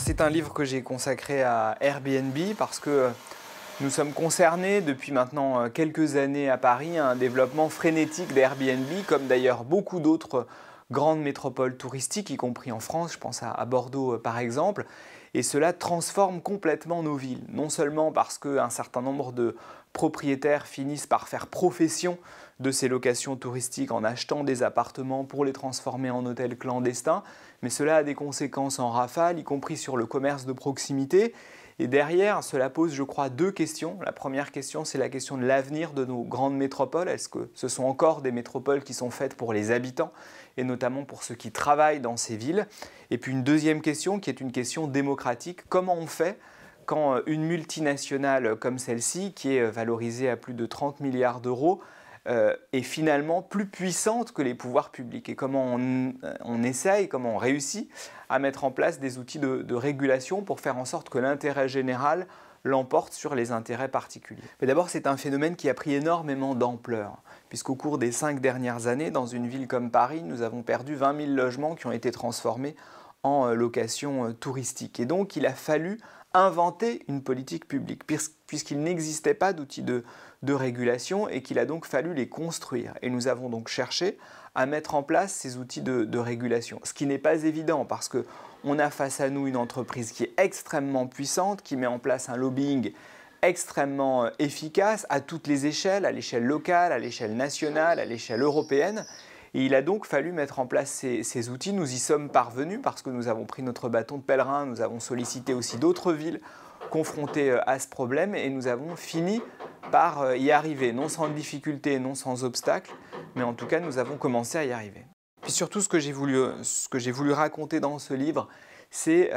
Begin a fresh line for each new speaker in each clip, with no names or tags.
c'est un livre que j'ai consacré à Airbnb parce que euh, nous sommes concernés depuis maintenant euh, quelques années à Paris à un développement frénétique d'Airbnb, comme d'ailleurs beaucoup d'autres euh, grandes métropoles touristiques, y compris en France, je pense à Bordeaux par exemple. Et cela transforme complètement nos villes, non seulement parce qu'un certain nombre de propriétaires finissent par faire profession de ces locations touristiques en achetant des appartements pour les transformer en hôtels clandestins, mais cela a des conséquences en rafale, y compris sur le commerce de proximité. Et derrière, cela pose, je crois, deux questions. La première question, c'est la question de l'avenir de nos grandes métropoles. Est-ce que ce sont encore des métropoles qui sont faites pour les habitants et notamment pour ceux qui travaillent dans ces villes Et puis une deuxième question qui est une question démocratique. Comment on fait quand une multinationale comme celle-ci, qui est valorisée à plus de 30 milliards d'euros, euh, est finalement plus puissante que les pouvoirs publics et comment euh, on, essaye, comment on réussit à mettre en place des outils de, de régulation pour faire en sorte que l'intérêt général l'emporte sur les intérêts particuliers. Mais d'abord, c'est un phénomène qui a pris énormément d'ampleur, puisqu'au cours des cinq dernières années, dans une ville comme Paris, nous avons perdu 20 000 logements qui ont été transformés en euh, location euh, touristique. Et donc il a fallu inventer une politique publique, puisqu'il n'existait pas d'outils de, régulation et qu'il a donc fallu les construire. Et nous avons donc cherché à mettre en place ces outils de, de régulation, ce qui n'est pas évident parce qu'on on a face à nous une entreprise qui est extrêmement puissante, qui met en place un lobbying extrêmement euh, efficace à toutes les échelles, à l'échelle locale, à l'échelle nationale, à l'échelle européenne, et il a donc fallu mettre en place ces, outils. Nous y sommes parvenus parce que nous avons pris notre bâton de pèlerin, nous avons sollicité aussi d'autres villes confrontées euh, à ce problème et nous avons fini par euh, y arriver, non sans difficulté, non sans obstacle, mais en tout cas nous avons commencé à y arriver. Puis surtout ce que j'ai voulu, euh, raconter dans ce livre, c'est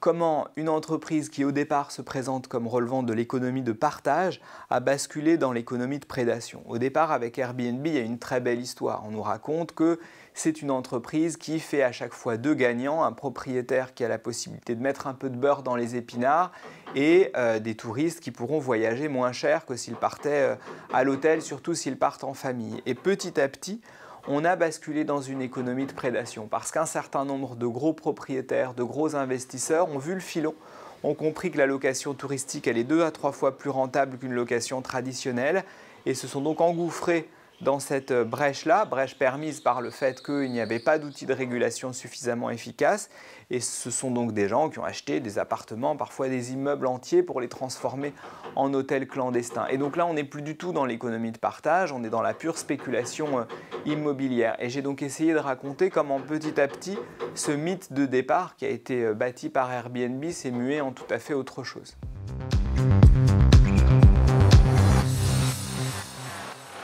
comment une entreprise qui au départ se présente comme relevant de l'économie de partage a basculé dans l'économie de prédation. Au départ avec Airbnb, il y a une très belle histoire. On nous raconte que c'est une entreprise qui fait à chaque fois deux gagnants, un propriétaire qui a la possibilité de mettre un peu de beurre dans les épinards et euh, des touristes qui pourront voyager moins cher que s'ils partaient euh, à l'hôtel, surtout s'ils partent en famille. Et petit à petit, on a basculé dans une économie de prédation parce qu'un certain nombre de gros propriétaires, de gros investisseurs ont vu le filon ont compris que la location touristique elle est deux à trois fois plus rentable qu'une location traditionnelle et se sont donc engouffrés dans cette brèche-là, brèche permise par le fait qu'il n'y avait pas d'outils de régulation suffisamment efficaces. Et ce sont donc des gens qui ont acheté des appartements, parfois des immeubles entiers pour les transformer en hôtels clandestins. Et donc là, on n'est plus du tout dans l'économie de partage, on est dans la pure spéculation euh, immobilière. Et j'ai donc essayé de raconter comment petit à petit, ce mythe de départ qui a été euh, bâti par Airbnb s'est mué en tout à fait autre chose.